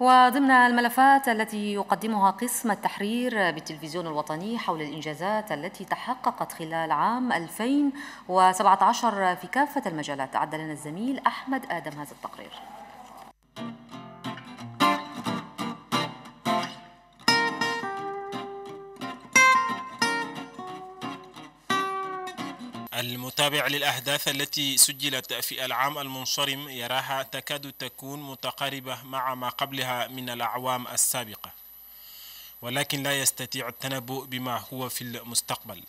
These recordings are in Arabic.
وضمن الملفات التي يقدمها قسم التحرير بالتلفزيون الوطني حول الإنجازات التي تحققت خلال عام 2017 في كافة المجالات أعد لنا الزميل أحمد آدم هذا التقرير المتابع للأحداث التي سجلت في العام المنصرم يراها تكاد تكون متقاربة مع ما قبلها من الأعوام السابقة ولكن لا يستطيع التنبؤ بما هو في المستقبل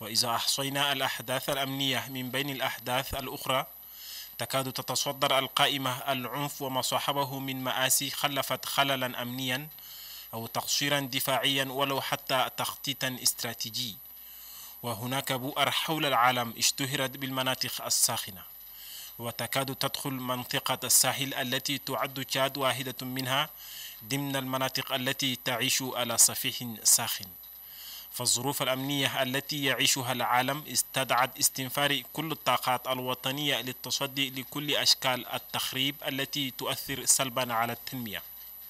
وإذا أحصينا الأحداث الأمنية من بين الأحداث الأخرى تكاد تتصدر القائمة العنف وما صاحبه من مآسي خلفت خللا أمنيا أو تقصيرا دفاعيا ولو حتى تخطيطا استراتيجي وهناك بؤر حول العالم اشتهرت بالمناطق الساخنة وتكاد تدخل منطقة الساحل التي تعد تشاد واحدة منها ضمن المناطق التي تعيش على صفيح ساخن فالظروف الأمنية التي يعيشها العالم استدعت استنفار كل الطاقات الوطنية للتصدي لكل أشكال التخريب التي تؤثر سلبا على التنمية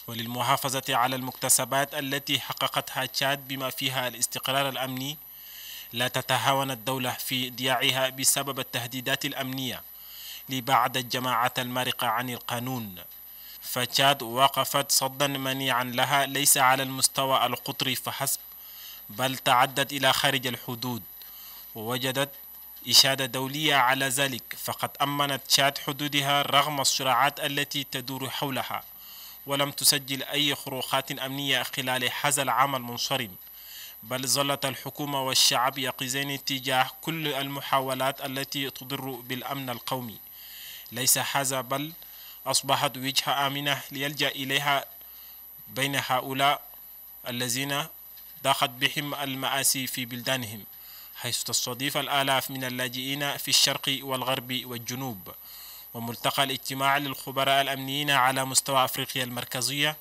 وللمحافظة على المكتسبات التي حققتها تشاد بما فيها الاستقرار الأمني لا تتهاون الدولة في ضياعها بسبب التهديدات الأمنية لبعد الجماعات المارقة عن القانون فتشاد وقفت صدا منيعا لها ليس على المستوى القطري فحسب بل تعدت إلى خارج الحدود ووجدت إشادة دولية على ذلك فقد أمنت تشاد حدودها رغم الصراعات التي تدور حولها ولم تسجل أي خروقات أمنية خلال هذا العام المنصرم بل ظلت الحكومة والشعب يقظين اتجاه كل المحاولات التي تضر بالأمن القومي ليس هذا بل أصبحت وجهة آمنة ليلجأ إليها بين هؤلاء الذين ضاقت بهم المآسي في بلدانهم حيث تستضيف الآلاف من اللاجئين في الشرق والغرب والجنوب وملتقى الاجتماع للخبراء الأمنيين على مستوى أفريقيا المركزية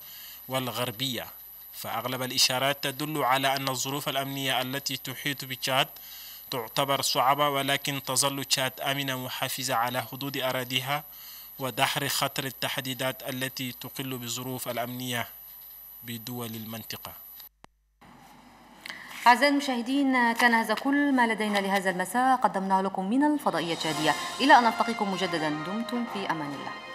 والغربية فأغلب الإشارات تدل على أن الظروف الأمنية التي تحيط بتشاد تعتبر صعبة ولكن تظل تشاد آمنة محافظة على حدود أراضيها ودحر خطر التحديدات التي تقل بظروف الأمنية بدول المنطقة أعزائي المشاهدين كان هذا كل ما لدينا لهذا المساء قدمناه لكم من الفضائية التشادية إلى أن نلتقيكم مجددا دمتم في أمان الله